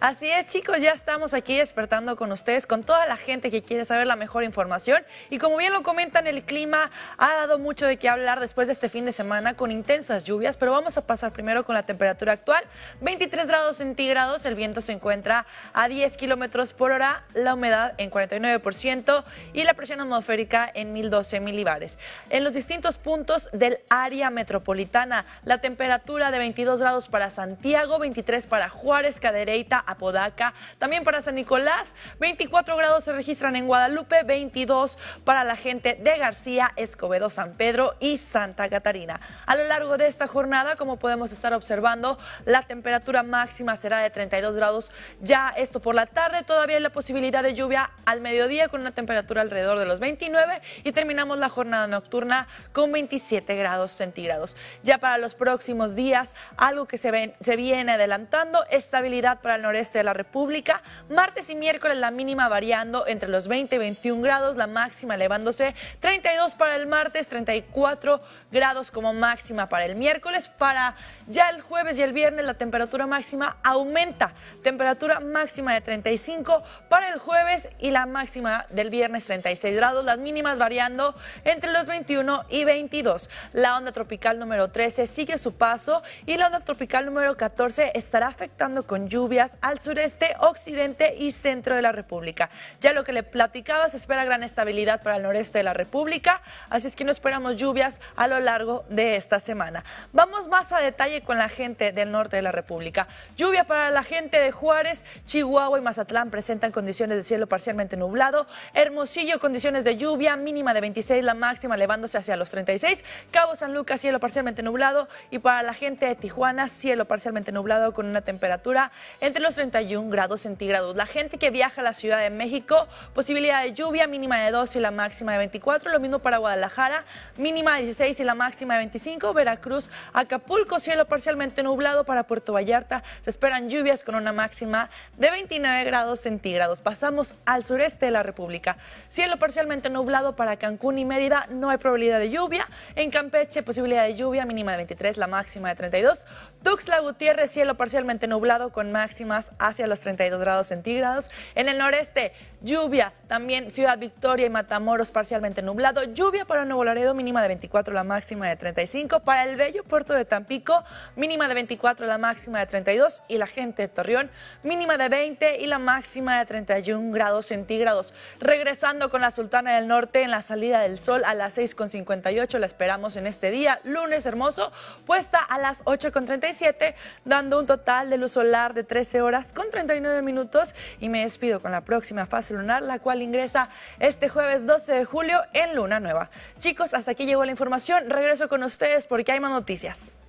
Así es, chicos, ya estamos aquí despertando con ustedes, con toda la gente que quiere saber la mejor información. Y como bien lo comentan, el clima ha dado mucho de qué hablar después de este fin de semana con intensas lluvias, pero vamos a pasar primero con la temperatura actual. 23 grados centígrados, el viento se encuentra a 10 kilómetros por hora, la humedad en 49% y la presión atmosférica en 1012 milibares. En los distintos puntos del área metropolitana, la temperatura de 22 grados para Santiago, 23 para Juárez, Cadereyta, Apodaca. También para San Nicolás, 24 grados se registran en Guadalupe, 22 para la gente de García, Escobedo, San Pedro y Santa Catarina. A lo largo de esta jornada, como podemos estar observando, la temperatura máxima será de 32 grados. Ya esto por la tarde, todavía hay la posibilidad de lluvia al mediodía con una temperatura alrededor de los 29 y terminamos la jornada nocturna con 27 grados centígrados. Ya para los próximos días, algo que se, ven, se viene adelantando, estabilidad para el noreste este de la República. Martes y miércoles la mínima variando entre los 20 y 21 grados, la máxima elevándose 32 para el martes, 34 grados como máxima para el miércoles. Para ya el jueves y el viernes la temperatura máxima aumenta, temperatura máxima de 35 para el jueves y la máxima del viernes 36 grados, las mínimas variando entre los 21 y 22. La onda tropical número 13 sigue su paso y la onda tropical número 14 estará afectando con lluvias a al sureste, occidente y centro de la República. Ya lo que le platicaba, se espera gran estabilidad para el noreste de la República, así es que no esperamos lluvias a lo largo de esta semana. Vamos más a detalle con la gente del norte de la República. Lluvia para la gente de Juárez, Chihuahua y Mazatlán presentan condiciones de cielo parcialmente nublado. Hermosillo, condiciones de lluvia, mínima de 26, la máxima elevándose hacia los 36. Cabo San Lucas, cielo parcialmente nublado. Y para la gente de Tijuana, cielo parcialmente nublado con una temperatura entre los 31 grados centígrados. La gente que viaja a la Ciudad de México, posibilidad de lluvia mínima de 12 y la máxima de 24. Lo mismo para Guadalajara, mínima de 16 y la máxima de 25. Veracruz, Acapulco, cielo parcialmente nublado para Puerto Vallarta. Se esperan lluvias con una máxima de 29 grados centígrados. Pasamos al sureste de la República. Cielo parcialmente nublado para Cancún y Mérida. No hay probabilidad de lluvia. En Campeche, posibilidad de lluvia mínima de 23, la máxima de 32. Tuxla Gutiérrez, cielo parcialmente nublado con máxima hacia los 32 grados centígrados. En el noreste, Lluvia, también Ciudad Victoria y Matamoros parcialmente nublado. Lluvia para Nuevo Laredo, mínima de 24, la máxima de 35. Para el bello puerto de Tampico, mínima de 24, la máxima de 32. Y la gente de Torreón, mínima de 20 y la máxima de 31 grados centígrados. Regresando con la Sultana del Norte en la salida del sol a las 6.58. La esperamos en este día, lunes hermoso, puesta a las 8.37, dando un total de luz solar de 13 horas con 39 minutos. Y me despido con la próxima fase lunar, la cual ingresa este jueves 12 de julio en Luna Nueva. Chicos, hasta aquí llegó la información. Regreso con ustedes porque hay más noticias.